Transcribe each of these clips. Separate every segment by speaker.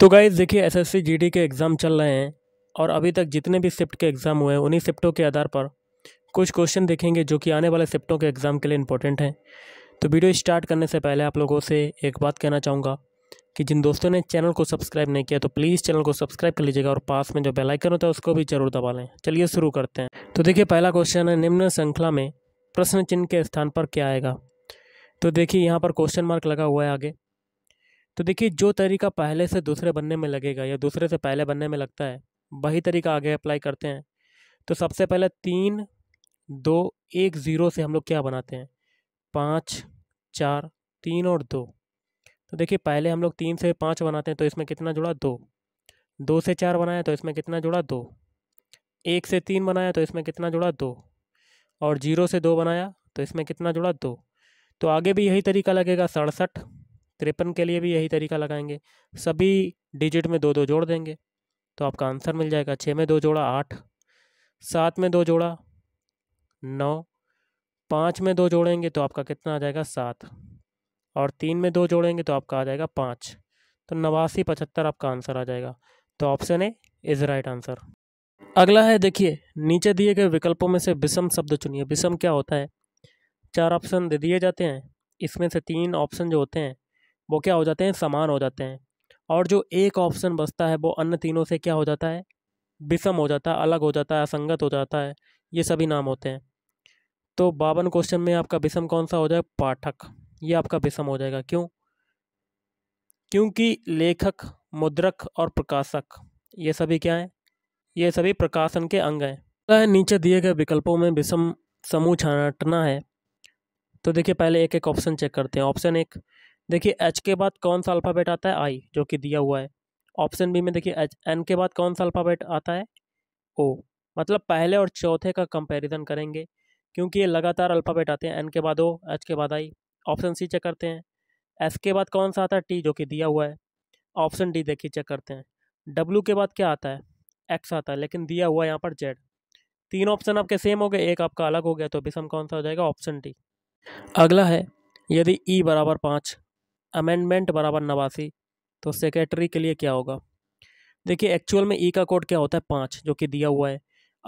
Speaker 1: तो गाइज़ देखिए S S के एग्ज़ाम चल रहे हैं और अभी तक जितने भी शिफ्ट के एग्ज़ाम हुए हैं उन्हीं शिफ्टों के आधार पर कुछ क्वेश्चन देखेंगे जो कि आने वाले शिफ्टों के एग्ज़ाम के लिए इंपॉर्टेंट हैं तो वीडियो स्टार्ट करने से पहले आप लोगों से एक बात कहना चाहूँगा कि जिन दोस्तों ने चैनल को सब्सक्राइब नहीं किया तो प्लीज़ चैनल को सब्सक्राइब कर लीजिएगा और पास में जो बेलाइकन होता है उसको भी जरूर दबा लें चलिए शुरू करते हैं तो देखिए पहला क्वेश्चन है निम्न श्रृंखला में प्रश्न चिन्ह के स्थान पर क्या आएगा तो देखिए यहाँ पर क्वेश्चन मार्क लगा हुआ है आगे तो देखिए जो तरीका पहले से दूसरे बनने में लगेगा या दूसरे से पहले बनने में लगता है वही तरीका आगे अप्लाई करते हैं तो सबसे पहले तीन दो एक ज़ीरो से हम लोग क्या बनाते हैं पाँच चार तीन और दो तो देखिए पहले हम लोग तीन से पाँच बनाते हैं तो इसमें कितना जुड़ा दो दो से चार बनाया तो इसमें कितना जुड़ा दो एक से तीन बनाया तो इसमें कितना जुड़ा दो और जीरो से दो बनाया तो इसमें कितना जुड़ा दो तो आगे भी यही तरीका लगेगा सड़सठ तिरपन के लिए भी यही तरीका लगाएंगे सभी डिजिट में दो दो जोड़ देंगे तो आपका आंसर मिल जाएगा छः में दो जोड़ा आठ सात में दो जोड़ा नौ पाँच में दो जोड़ेंगे तो आपका कितना आ जाएगा सात और तीन में दो जोड़ेंगे तो आपका आ जाएगा पाँच तो नवासी पचहत्तर आपका आंसर आ जाएगा तो option A is right answer अगला है देखिए नीचे दिए गए विकल्पों में से विषम शब्द चुनिए विषम क्या होता है चार ऑप्शन दे दिए जाते हैं इसमें से तीन ऑप्शन जो होते हैं वो क्या हो जाते हैं समान हो जाते हैं और जो एक ऑप्शन बचता है वो अन्य तीनों से क्या हो जाता है विषम हो जाता है अलग हो जाता है असंगत हो जाता है ये सभी नाम होते हैं तो बावन क्वेश्चन में आपका विषम कौन सा हो जाए पाठक ये आपका विषम हो जाएगा क्यों क्योंकि लेखक मुद्रक और प्रकाशक ये सभी क्या हैं ये सभी प्रकाशन के अंग हैं तो नीचे दिए गए विकल्पों में विषम समूह छाटना है तो देखिए पहले एक एक ऑप्शन चेक करते हैं ऑप्शन एक देखिए एच के बाद कौन सा अल्फ़ाबेट आता है आई जो कि दिया हुआ है ऑप्शन बी में देखिए एच एन के बाद कौन सा अल्फ़ाबेट आता है ओ मतलब पहले और चौथे का कंपैरिजन करेंगे क्योंकि ये लगातार अल्फ़ाबेट आते हैं एन के बाद ओ एच के बाद आई ऑप्शन सी चेक करते हैं एस के बाद कौन सा आता है टी जो कि दिया हुआ है ऑप्शन डी देखिए चेक करते हैं डब्ल्यू के बाद क्या आता है एक्स आता है लेकिन दिया हुआ है यहाँ पर जेड तीन ऑप्शन आपके सेम हो गए एक आपका अलग हो गया तो विषम कौन सा हो जाएगा ऑप्शन डी अगला है यदि ई e बराबर पाँच अमेंडमेंट बराबर नवासी तो सेक्रेटरी के लिए क्या होगा देखिए एक्चुअल में ई e का कोड क्या होता है पाँच जो कि दिया हुआ है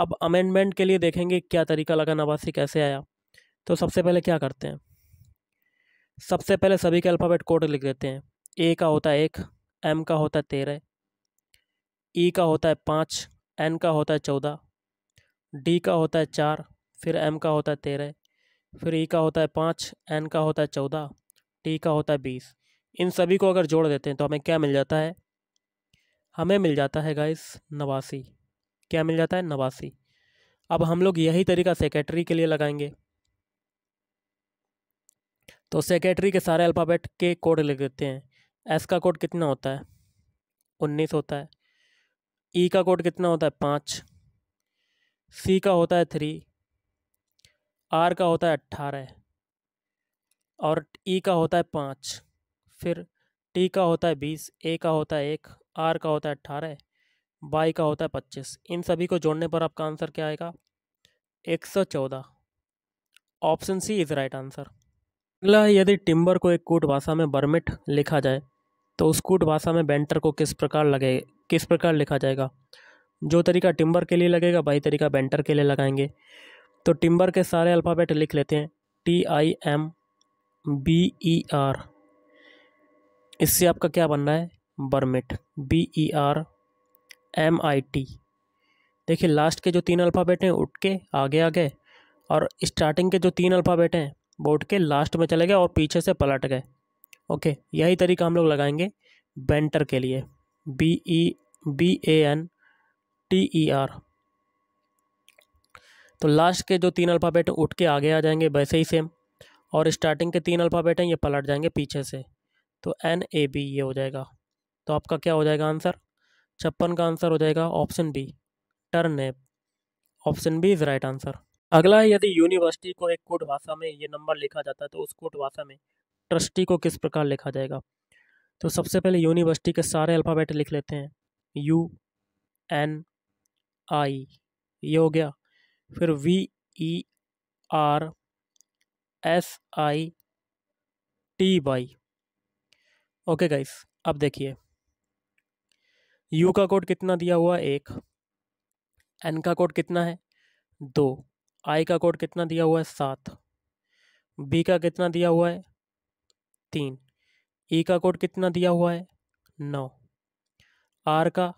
Speaker 1: अब अमेंडमेंट के लिए देखेंगे क्या तरीका लगा नवासी कैसे आया तो सबसे पहले क्या करते हैं सबसे पहले सभी के अल्फ़ाबेट कोड लिख देते हैं ए का होता है एक एम का होता है तेरह ई e का होता है पाँच एन का होता है चौदह डी का होता है चार फिर एम का होता है तेरह फिर ई e का होता है पाँच एन का होता है चौदह टी का होता है बीस इन सभी को अगर जोड़ देते हैं तो हमें क्या मिल जाता है हमें मिल जाता है गाइस नवासी क्या मिल जाता है नवासी अब हम लोग यही तरीका सेक्रेटरी के लिए लगाएंगे तो सेक्रेटरी के सारे अल्फ़ाबेट के कोड लिख देते हैं एस का कोड कितना होता है उन्नीस होता है ई e का कोड कितना होता है पाँच सी का होता है थ्री आर का होता है अट्ठारह और ई का होता है पाँच फिर टी का होता है बीस ए का होता है एक आर का होता है अट्ठारह बाई का होता है पच्चीस इन सभी को जोड़ने पर आपका आंसर क्या आएगा एक सौ चौदह option C is right answer अगला यदि टिम्बर को एक कूट भाषा में बर्मिट लिखा जाए तो उस कूट भाषा में बेंटर को किस प्रकार लगे किस प्रकार लिखा जाएगा जो तरीका टिम्बर के लिए लगेगा वही तरीका बेंटर के लिए लगाएंगे तो टिम्बर के सारे अल्फ़ाबेट लिख लेते हैं T I M B E R इससे आपका क्या बनना है बर्मिट B E R M I T देखिए लास्ट के जो तीन अल्फ़ाबेट हैं उठ के आगे आ गए और स्टार्टिंग के जो तीन अल्फ़ाबेट हैं वो उठ के लास्ट में चले गए और पीछे से पलट गए ओके यही तरीका हम लोग लगाएंगे बेंटर के लिए B E B A N T E R तो लास्ट के जो तीन अल्फ़ाबेट उठ के आगे आ जाएंगे वैसे ही सेम और स्टार्टिंग के तीन अल्फ़ाबेट हैं ये पलट जाएंगे पीछे से तो एन ए बी ये हो जाएगा तो आपका क्या हो जाएगा आंसर छप्पन का आंसर हो जाएगा option B turnip option B is right answer अगला है यदि यूनिवर्सिटी को एक कोट भाषा में ये नंबर लिखा जाता है तो उस कोट भाषा में ट्रस्टी को किस प्रकार लिखा जाएगा तो सबसे पहले यूनिवर्सिटी के सारे अल्फ़ाबेट लिख लेते हैं यू एन आई ये हो गया फिर V E R S I T Y okay guys अब देखिए यू का कोड कितना दिया हुआ एक एन का कोड कितना है दो आई का कोड कितना दिया हुआ है सात बी का कितना दिया हुआ है तीन ई e का कोड कितना दिया हुआ है नौ आर का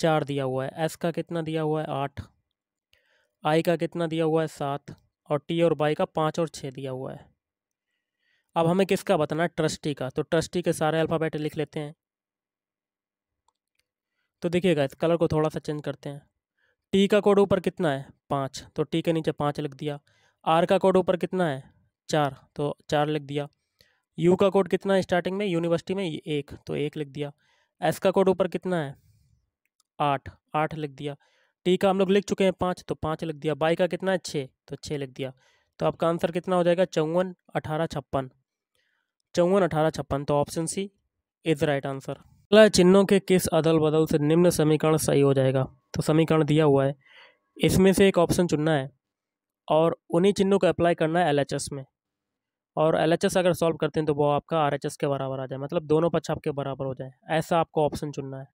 Speaker 1: चार दिया हुआ है एस का कितना दिया हुआ है आठ आई का कितना दिया हुआ है सात और टी और बाई का पाँच और छः दिया हुआ है अब हमें किसका बताना है ट्रस्टी का तो ट्रस्टी के सारे अल्फ़ाबेट लिख लेते हैं तो देखिएगा इस कलर को थोड़ा सा चेंज करते हैं टी का कोड ऊपर कितना है पाँच तो टी के नीचे पाँच लिख दिया आर का कोड ऊपर कितना है चार तो चार लिख दिया यू का कोड कितना है स्टार्टिंग में यूनिवर्सिटी में एक तो एक लिख दिया एस का कोड ऊपर कितना है आठ आठ लिख दिया टी का हम लोग लिख चुके हैं पाँच तो पाँच लिख दिया बाई का कितना है छः तो छः लिख दिया तो आपका आंसर कितना हो जाएगा चौवन अठारह छप्पन चौवन अठारह छप्पन तो option C is right answer अगला चिन्हों के किस अदल बदल से निम्न समीकरण सही हो जाएगा तो समीकरण दिया हुआ है इसमें से एक ऑप्शन चुनना है और उन्हीं चिन्हों को अप्लाई करना है एल में और एल अगर सॉल्व करते हैं तो वो आपका आर के बराबर आ जाए मतलब दोनों पक्ष आपके बराबर हो जाए ऐसा आपको ऑप्शन चुनना है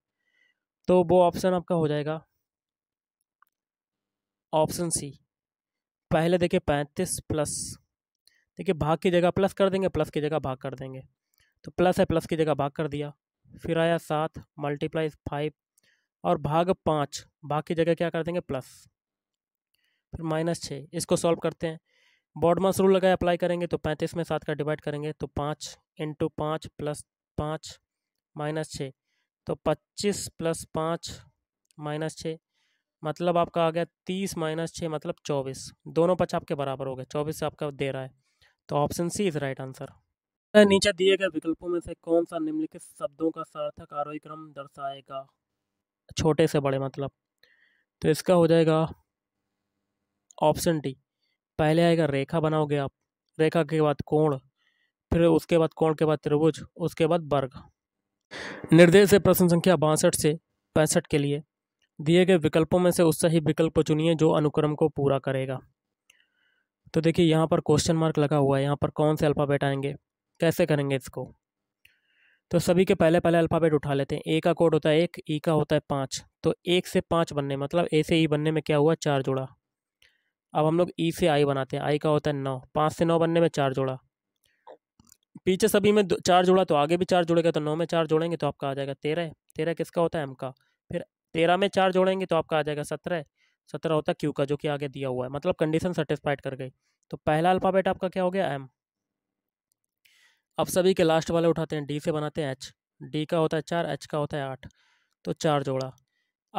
Speaker 1: तो वो ऑप्शन आपका हो जाएगा ऑप्शन सी पहले देखिए पैंतीस प्लस देखिए भाग की जगह प्लस कर देंगे प्लस की जगह भाग कर देंगे तो प्लस है प्लस की जगह भाग कर दिया फिर आया सात मल्टीप्लाई फाइव और भाग पाँच भाग की जगह क्या कर देंगे प्लस फिर माइनस छः इसको सॉल्व करते हैं बॉडमास रूल लगाए अप्लाई करेंगे तो पैंतीस में सात का डिवाइड करेंगे तो पाँच इंटू पाँच प्लस पाँच माइनस छः तो पच्चीस प्लस पाँच माइनस छः मतलब आपका आ गया तीस माइनस छः मतलब चौबीस दोनों पक्ष आपके बराबर हो गए चौबीस से आपका दे रहा है तो option C is right answer नीचे दिए गए विकल्पों में से कौन सा निम्नलिखित शब्दों का सार्थक आरोही क्रम दर्शाएगा छोटे से बड़े मतलब तो इसका हो जाएगा ऑप्शन डी पहले आएगा रेखा बनाओगे आप रेखा के बाद कोण फिर उसके बाद कोण के बाद त्रिभुज उसके बाद वर्ग निर्देश है प्रश्न संख्या बासठ से पैंसठ के लिए दिए गए विकल्पों में से उस सही विकल्प चुनिए जो अनुक्रम को पूरा करेगा तो देखिए यहाँ पर क्वेश्चन मार्क लगा हुआ है यहाँ पर कौन से अल्फ़ाबेट आएंगे कैसे करेंगे इसको तो सभी के पहले पहले अल्फ़ाबेट उठा लेते हैं ए का कोड होता है एक ई e का होता है पाँच तो एक से पाँच बनने मतलब ए से ई e बनने में क्या हुआ चार जोड़ा अब हम लोग ई e से आई बनाते हैं आई का होता है नौ पाँच से नौ बनने में चार जोड़ा पीछे सभी में चार जोड़ा तो आगे भी चार जुड़ेगा तो नौ में चार जोड़ेंगे तो आपका आ जाएगा तेरह तेरह किसका होता है एम का फिर तेरह में चार जोड़ेंगे तो आपका आ जाएगा सत्रह सत्रह होता है क्यू का जो कि आगे दिया हुआ है मतलब कंडीशन सेटिस्फाइड कर गई तो पहला अल्फ़ाबेट आपका क्या हो गया एम अब सभी के लास्ट वाले उठाते हैं डी से बनाते हैं एच डी का होता है चार एच का होता है आठ तो चार जोड़ा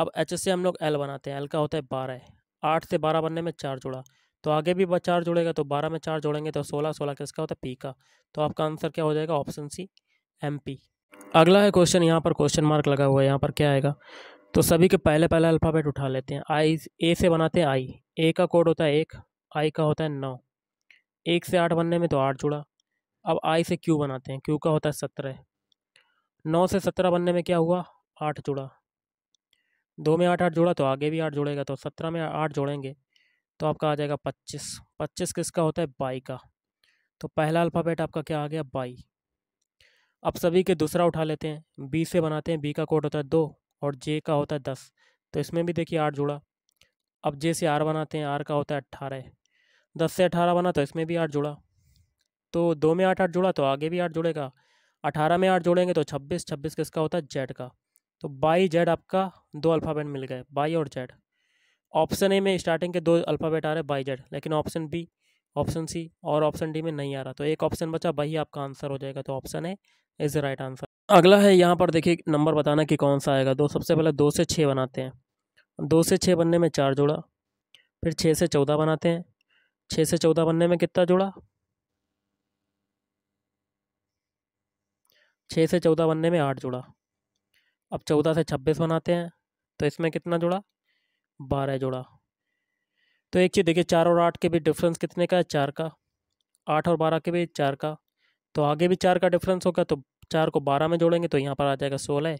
Speaker 1: अब एच से हम लोग एल बनाते हैं एल का होता है बारह आठ से बारह बनने में चार जोड़ा तो आगे भी चार जोड़ेगा तो बारह में चार जोड़ेंगे तो सोलह सोलह किसका होता है पी का तो आपका आंसर क्या हो जाएगा ऑप्शन सी एम पी अगला है क्वेश्चन यहाँ पर क्वेश्चन मार्क लगा हुआ है यहाँ पर क्या आएगा तो सभी के पहले पहले अल्फ़ाबेट उठा लेते हैं आई ए से बनाते हैं आई ए का कोड होता है एक आई का होता है नौ एक से आठ बनने में तो आठ जुड़ा अब आई से क्यू बनाते हैं क्यू का होता है सत्रह नौ से सत्रह बनने में क्या हुआ आठ जुड़ा दो में आठ आठ जुड़ा तो आगे भी आठ जुड़ेगा तो सत्रह में आठ जोड़ेंगे तो आपका आ जाएगा पच्चीस पच्चीस किसका होता है बाई का तो पहला अल्फ़ाबेट आपका क्या आ गया बाई अब सभी के दूसरा उठा लेते हैं बी से बनाते हैं बी का कोड होता है दो और जे का होता है दस तो इसमें भी देखिए आठ जुड़ा अब जे से आर बनाते हैं आर का होता है अट्ठारह दस से अठारह बना तो इसमें भी आठ जुड़ा तो दो में आठ आठ जुड़ा तो आगे भी आठ जुड़ेगा अठारह में आठ जोड़ेंगे तो छब्बीस छब्बीस किसका होता है जेड का तो बाई जेड आपका दो अल्फ़ाबेट मिल गए बाई और जेड ऑप्शन ए में स्टार्टिंग के दो अल्फ़ाबेट आ रहे बाई जेड लेकिन ऑप्शन बी ऑप्शन सी और ऑप्शन डी में नहीं आ रहा तो एक ऑप्शन बचा वही आपका आंसर हो जाएगा तो option A is the right answer अगला है यहाँ पर देखिए नंबर बताना कि कौन सा आएगा दो सबसे पहले दो से छः बनाते हैं दो से छः बनने में चार जोड़ा फिर छः से चौदह बनाते हैं छः से चौदह बनने में कितना जोड़ा छः से चौदह बनने में आठ जोड़ा अब चौदह से छब्बीस बनाते हैं तो इसमें कितना जोड़ा बारह जोड़ा तो एक चीज़ देखिए चार और आठ के भी डिफरेंस कितने का है चार का आठ और बारह के भी चार का तो आगे भी चार का डिफरेंस होगा तो चार को बारह में जोड़ेंगे तो यहाँ पर आ जाएगा सोलह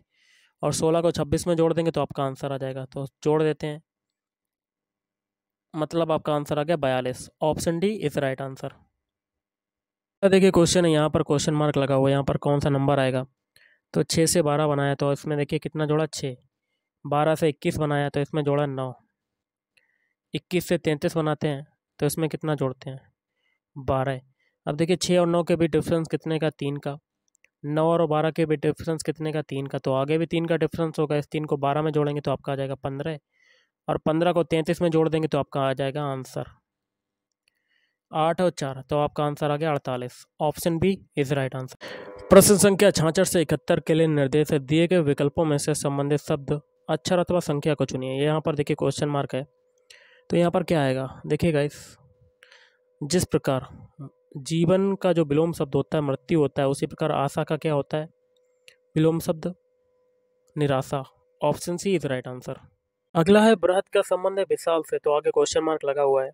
Speaker 1: और सोलह को छब्बीस में जोड़ देंगे तो आपका आंसर आ जाएगा तो जोड़ देते हैं मतलब आपका आंसर आ गया बयालीस option D is right answer तो देखिए क्वेश्चन है यहाँ पर क्वेश्चन मार्क लगा हुआ है यहाँ पर कौन सा नंबर आएगा तो छः से बारह बनाया तो इसमें देखिए कितना जोड़ा छः बारह से इक्कीस बनाया तो इसमें जोड़ा नौ इक्कीस से तैंतीस बनाते हैं तो इसमें कितना जोड़ते हैं बारह अब देखिए छः और नौ के बीच डिफरेंस कितने का तीन का नौ और बारह के भी डिफरेंस कितने का तीन का तो आगे भी तीन का डिफरेंस होगा इस तीन को बारह में जोड़ेंगे तो आपका आ जाएगा पंद्रह और पंद्रह को तैंतीस में जोड़ देंगे तो आपका आ जाएगा आंसर आठ और चार तो आपका आंसर आ गया अड़तालीस option B is right answer प्रश्न संख्या छाछठ से इकहत्तर के लिए निर्देश दिए गए विकल्पों में से संबंधित शब्द अक्षर अथवा संख्या को चुनिए यहाँ पर देखिए क्वेश्चन मार्क है तो यहाँ पर क्या आएगा देखिए गाइस जिस प्रकार जीवन का जो विलोम शब्द होता है मृत्यु होता है उसी प्रकार आशा का क्या होता है विलोम शब्द निराशा option C is right answer अगला है बृहद का संबंध है विशाल से तो आगे क्वेश्चन मार्क लगा हुआ है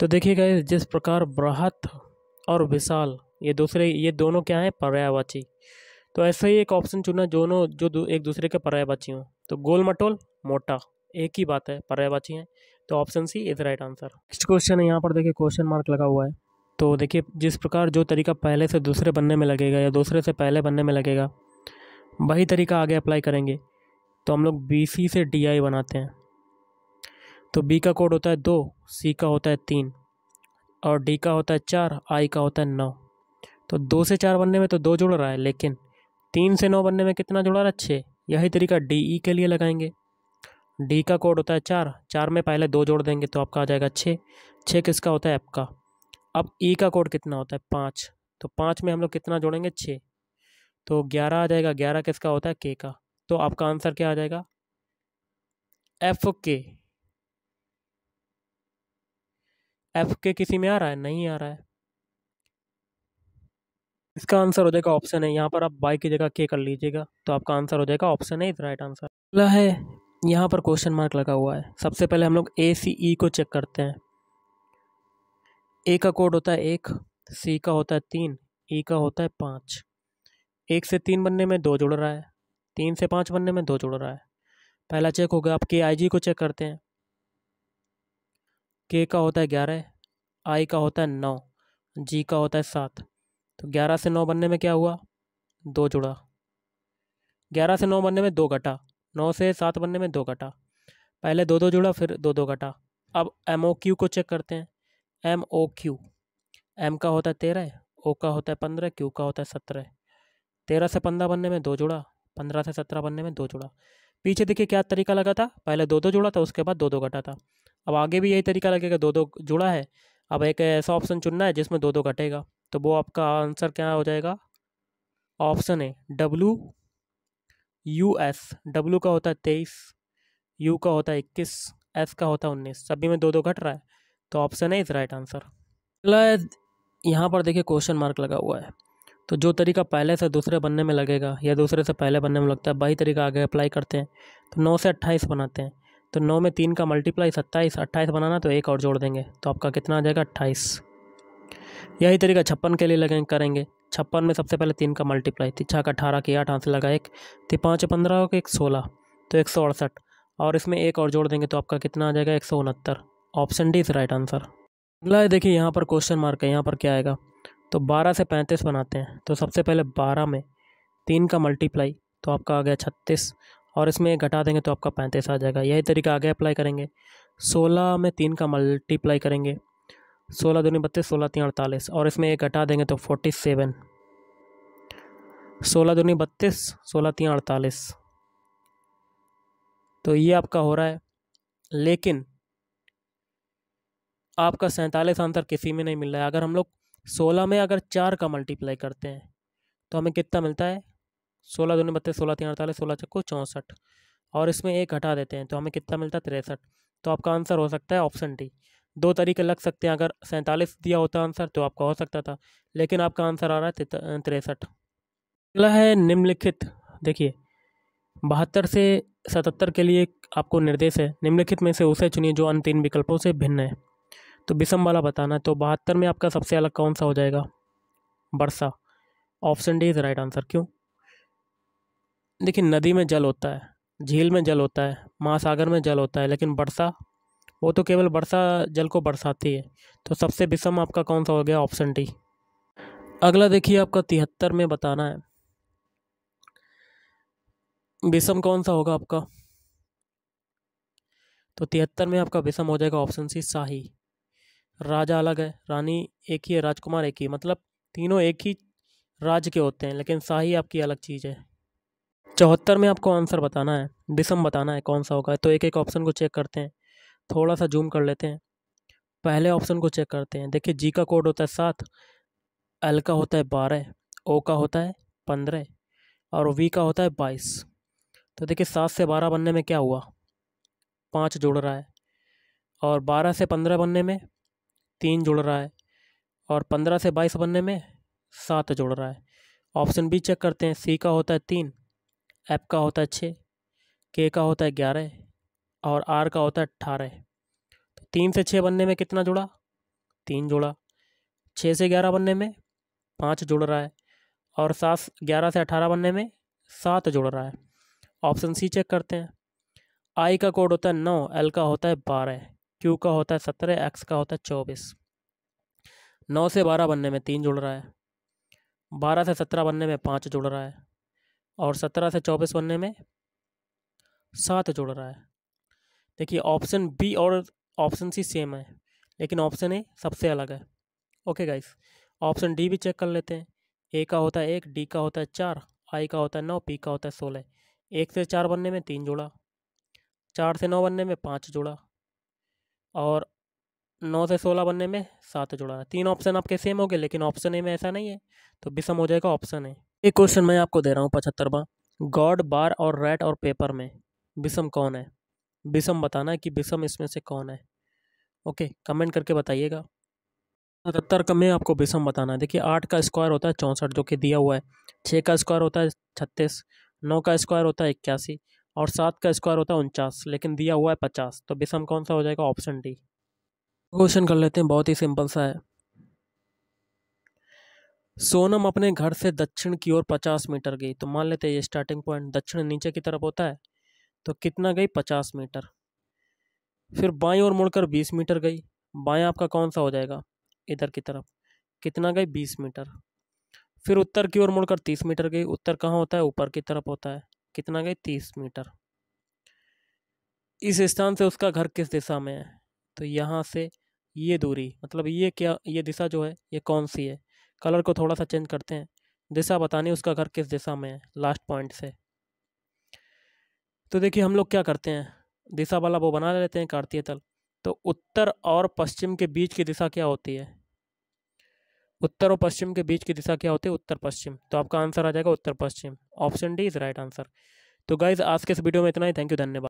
Speaker 1: तो देखिएगा जिस प्रकार बृहत और विशाल ये दूसरे ये दोनों क्या हैं पर्यायवाची तो ऐसे ही एक ऑप्शन चुना दोनों जो एक दूसरे के पर्यायवाची हों तो गोल मटोल मोटा एक ही बात है पर्यायवाची हैं तो option C is right answer next question है यहाँ पर देखिए क्वेश्चन मार्क लगा हुआ है तो देखिए जिस प्रकार जो तरीका पहले से दूसरे बनने में लगेगा या दूसरे से पहले बनने में लगेगा वही तरीका आगे अप्लाई करेंगे तो हम लोग बी सी से डी आई बनाते हैं तो बी का कोड होता है दो सी का होता है तीन और डी का होता है चार आई का होता है नौ तो दो से चार बनने में तो दो जुड़ रहा है लेकिन तीन से नौ बनने में कितना जुड़ा रहा है छः यही तरीका डी ई e के लिए लगाएंगे डी का कोड होता है चार चार में पहले दो जोड़ देंगे तो आपका आ जाएगा छः छः किसका होता है एफ का अब ई e का कोड कितना होता है पाँच तो पाँच में हम लोग कितना जोड़ेंगे छः तो ग्यारह आ जाएगा ग्यारह किसका होता है के का तो आपका आंसर क्या आ जाएगा एफ के एफ के किसी में आ रहा है नहीं आ रहा है इसका आंसर हो जाएगा ऑप्शन है यहाँ पर आप बाई की जगह के कर लीजिएगा तो आपका आंसर हो जाएगा ऑप्शन है इज राइट आंसर अगला है यहाँ पर क्वेश्चन मार्क लगा हुआ है सबसे पहले हम लोग ए सी ई को चेक करते हैं ए का कोड होता है एक सी का होता है तीन ई e का होता है पाँच एक से तीन बनने में दो जुड़ रहा है तीन से पाँच बनने में दो जुड़ रहा है पहला चेक होगा आप के आई जी को चेक करते हैं के का होता है ग्यारह आई का होता है नौ जी का होता है सात तो ग्यारह से नौ बनने में क्या हुआ दो जुड़ा ग्यारह से नौ बनने में दो घटा नौ से सात बनने में दो घटा पहले दो दो जुड़ा फिर दो दो घटा अब एम ओ क्यू को चेक करते हैं एम ओ क्यू एम का होता है तेरह ओ का होता है पंद्रह क्यू का होता है सत्रह तेरह से पंद्रह बनने में दो जोड़ा पंद्रह से सत्रह बनने में दो जोड़ा पीछे देखिए क्या तरीका लगा था पहले दो दो जोड़ा था उसके बाद दो दो घटा था अब आगे भी यही तरीका लगेगा दो दो जुड़ा है अब एक ऐसा ऑप्शन चुनना है जिसमें दो दो घटेगा तो वो आपका आंसर क्या हो जाएगा ऑप्शन है डब्लू यू एस डब्लू का होता है तेईस यू का होता है इक्कीस एस का होता है उन्नीस सभी में दो दो घट रहा है तो ऑप्शन है इज राइट आंसर अगला यहाँ पर देखिए क्वेश्चन मार्क लगा हुआ है तो जो तरीका पहले से दूसरे बनने में लगेगा या दूसरे से पहले बनने में लगता है वही तरीका आगे अप्लाई करते हैं तो नौ से अट्ठाईस बनाते हैं तो नौ में तीन का मल्टीप्लाई सत्ताईस अट्ठाईस बनाना तो एक और जोड़ देंगे तो आपका कितना आ जाएगा अट्ठाईस यही तरीका छप्पन के लिए लगेंगे करेंगे छप्पन में सबसे पहले तीन का मल्टीप्लाई छः का अठारह की आठ आंसर लगा एक तो पाँच पंद्रह का एक सोलह तो एक सौ अड़सठ और इसमें एक और जोड़ देंगे तो आपका कितना आ जाएगा एक सौ उनहत्तर option D is right answer अगला है देखिए यहाँ पर क्वेश्चन मार्क है यहाँ पर क्या आएगा तो बारह से पैंतीस बनाते हैं तो सबसे पहले बारह में तीन का मल्टीप्लाई तो आपका आ गया छत्तीस और इसमें घटा देंगे तो आपका पैंतीस आ जाएगा यही तरीका आगे अप्लाई करेंगे सोलह में तीन का मल्टीप्लाई करेंगे सोलह दूनी बत्तीस सोलह तीन अड़तालीस और इसमें एक घटा देंगे तो फोर्टी सेवन सोलह दूनी बत्तीस सोलह तीन अड़तालीस तो ये आपका हो रहा है लेकिन आपका सैंतालीस आंसर किसी में नहीं मिल रहा है अगर हम लोग सोलह में अगर चार का मल्टीप्लाई करते हैं तो हमें कितना मिलता है सोलह दोनों बत्तीस सोलह तीन अड़तालीस सोलह चक्को चौंसठ और इसमें एक हटा देते हैं तो हमें कितना मिलता है तिरसठ तो आपका आंसर हो सकता है ऑप्शन डी दो तरीके लग सकते हैं अगर सैंतालीस दिया होता आंसर तो आपका हो सकता था लेकिन आपका आंसर आ रहा है तिरसठ अगला है निम्नलिखित देखिए बहत्तर से सतहत्तर के लिए आपको निर्देश है निम्नलिखित में से उसे चुनिए जो अन्य तीन विकल्पों से भिन्न है तो विषम वाला बताना है तो बहत्तर में आपका सबसे अलग कौन सा हो जाएगा बरसा option D is right answer क्यों देखिए नदी में जल होता है झील में जल होता है महासागर में जल होता है लेकिन बरसा वो तो केवल बरसा जल को बरसाती है तो सबसे विषम आपका कौन सा हो गया ऑप्शन डी अगला देखिए आपका तिहत्तर में बताना है विषम कौन सा होगा आपका तो तिहत्तर में आपका विषम हो जाएगा ऑप्शन सी शाही राजा अलग है रानी एक ही है राजकुमार एक ही मतलब तीनों एक ही राज्य के होते हैं लेकिन शाही आपकी अलग चीज़ है चौहत्तर में आपको आंसर बताना है विषम बताना है कौन सा होगा तो एक एक ऑप्शन को चेक करते हैं थोड़ा सा जूम कर लेते हैं पहले ऑप्शन को चेक करते हैं देखिए जी का कोड होता है सात एल का होता है बारह ओ का होता है पंद्रह और वी का होता है बाईस तो देखिए सात से बारह बनने में क्या हुआ पाँच जुड़ रहा है और बारह से पंद्रह बनने में तीन जुड़ रहा है और पंद्रह से बाईस बनने में सात जुड़ रहा है ऑप्शन बी चेक करते हैं सी का होता है तीन एप का होता है छः के का होता है ग्यारह और आर का होता है अट्ठारह तो तीन से छः बनने में कितना जुड़ा तीन जुड़ा छः से ग्यारह बनने में पाँच जुड़ रहा है और सात ग्यारह से अठारह बनने में सात जुड़ रहा है ऑप्शन सी चेक करते हैं आई का कोड होता है नौ एल का होता है बारह क्यू का होता है सत्रह एक्स का होता है चौबीस नौ से बारह बनने में तीन जुड़ रहा है बारह से सत्रह बनने में पाँच जुड़ रहा है और सत्रह से चौबीस बनने में सात जुड़ रहा है देखिए ऑप्शन बी और ऑप्शन सी सेम है लेकिन ऑप्शन ए सबसे अलग है ओके गाइस ऑप्शन डी भी चेक कर लेते हैं ए का होता है एक डी का होता है चार आई का होता है नौ पी का होता है सोलह एक से चार बनने में तीन जुड़ा चार से नौ बनने में पाँच जुड़ा और नौ से सोलह बनने में सात जुड़ा तीन ऑप्शन आपके सेम हो गए लेकिन ऑप्शन ए में ऐसा नहीं है तो विषम हो जाएगा ऑप्शन है एक क्वेश्चन मैं आपको दे रहा हूँ पचहत्तरवा गॉड बार और रेड और पेपर में विषम कौन है विषम बताना है कि विषम इसमें से कौन है ओके कमेंट करके बताइएगा सतहत्तर का मैं आपको विषम बताना है देखिए आठ का स्क्वायर होता है चौंसठ जो कि दिया हुआ है छः का स्क्वायर होता है छत्तीस नौ का स्क्वायर होता है इक्यासी और सात का स्क्वायर होता है उनचास लेकिन दिया हुआ है पचास तो विषम कौन सा हो जाएगा ऑप्शन डी क्वेश्चन कर लेते हैं बहुत ही सिंपल सा है सोनम अपने घर से दक्षिण की ओर पचास मीटर गई तो मान लेते हैं ये स्टार्टिंग पॉइंट दक्षिण नीचे की तरफ होता है तो कितना गई पचास मीटर फिर बाई ओर मुड़कर बीस मीटर गई बाएँ आपका कौन सा हो जाएगा इधर की तरफ कितना गई बीस मीटर फिर उत्तर की ओर मुड़कर तीस मीटर गई उत्तर कहाँ होता है ऊपर की तरफ होता है कितना गई तीस मीटर इस स्थान से उसका घर किस दिशा में है तो यहाँ से ये दूरी मतलब ये क्या ये दिशा जो है ये कौन सी है कलर को थोड़ा सा चेंज करते हैं दिशा बतानी उसका घर किस दिशा में है लास्ट पॉइंट से तो देखिए हम लोग क्या करते हैं दिशा वाला वो बना लेते हैं कार्तीय तल तो उत्तर और पश्चिम के बीच की दिशा क्या होती है उत्तर और पश्चिम के बीच की दिशा क्या होती है उत्तर पश्चिम तो आपका आंसर आ जाएगा उत्तर पश्चिम option D is right answer तो गाइज आज के इस वीडियो में इतना ही थैंक यू धन्यवाद